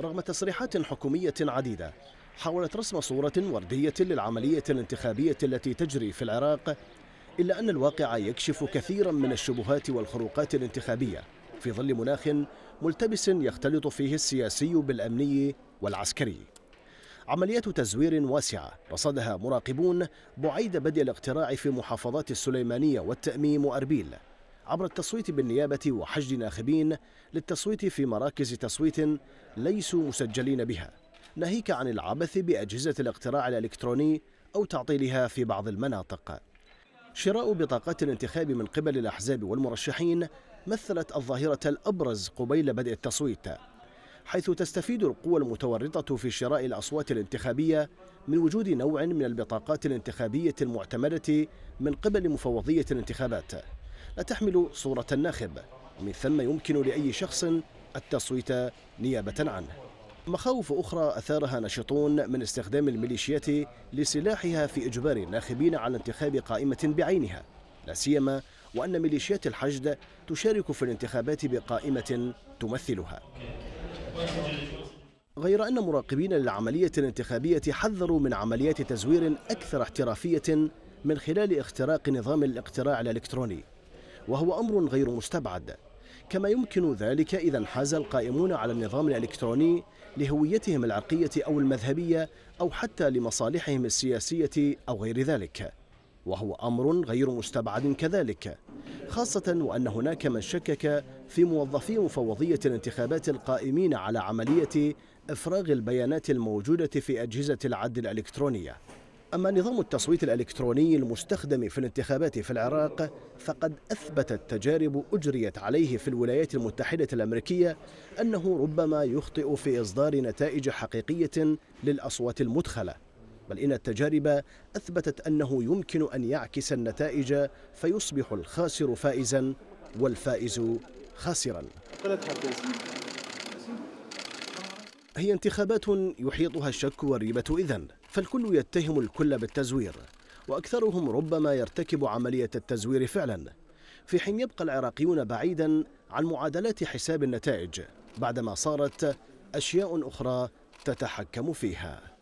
رغم تصريحات حكومية عديدة حاولت رسم صورة وردية للعملية الانتخابية التي تجري في العراق إلا أن الواقع يكشف كثيرا من الشبهات والخروقات الانتخابية في ظل مناخ ملتبس يختلط فيه السياسي بالأمني والعسكري عمليات تزوير واسعة رصدها مراقبون بعيد بدء الاقتراع في محافظات السليمانية والتأميم وأربيل عبر التصويت بالنيابة وحشد ناخبين للتصويت في مراكز تصويت ليسوا مسجلين بها ناهيك عن العبث بأجهزة الاقتراع الإلكتروني أو تعطيلها في بعض المناطق شراء بطاقات الانتخاب من قبل الأحزاب والمرشحين مثلت الظاهرة الأبرز قبيل بدء التصويت حيث تستفيد القوى المتورطة في شراء الأصوات الانتخابية من وجود نوع من البطاقات الانتخابية المعتمدة من قبل مفوضية الانتخابات لا تحمل صورة الناخب ومن ثم يمكن لأي شخص التصويت نيابة عنه مخاوف أخرى أثارها ناشطون من استخدام الميليشيات لسلاحها في إجبار الناخبين على انتخاب قائمة بعينها لا سيما وأن ميليشيات الحشد تشارك في الانتخابات بقائمة تمثلها غير أن مراقبين للعملية الانتخابية حذروا من عمليات تزوير أكثر احترافية من خلال اختراق نظام الاقتراع الإلكتروني وهو أمر غير مستبعد كما يمكن ذلك إذا انحاز القائمون على النظام الإلكتروني لهويتهم العرقية أو المذهبية أو حتى لمصالحهم السياسية أو غير ذلك وهو أمر غير مستبعد كذلك خاصة وأن هناك من شكك في موظفي مفوضية الانتخابات القائمين على عملية إفراغ البيانات الموجودة في أجهزة العد الإلكترونية أما نظام التصويت الإلكتروني المستخدم في الانتخابات في العراق فقد أثبتت تجارب أجريت عليه في الولايات المتحدة الأمريكية أنه ربما يخطئ في إصدار نتائج حقيقية للأصوات المدخلة بل إن التجارب أثبتت أنه يمكن أن يعكس النتائج فيصبح الخاسر فائزا والفائز خاسرا هي انتخابات يحيطها الشك والريبة إذن فالكل يتهم الكل بالتزوير وأكثرهم ربما يرتكب عملية التزوير فعلا في حين يبقى العراقيون بعيدا عن معادلات حساب النتائج بعدما صارت أشياء أخرى تتحكم فيها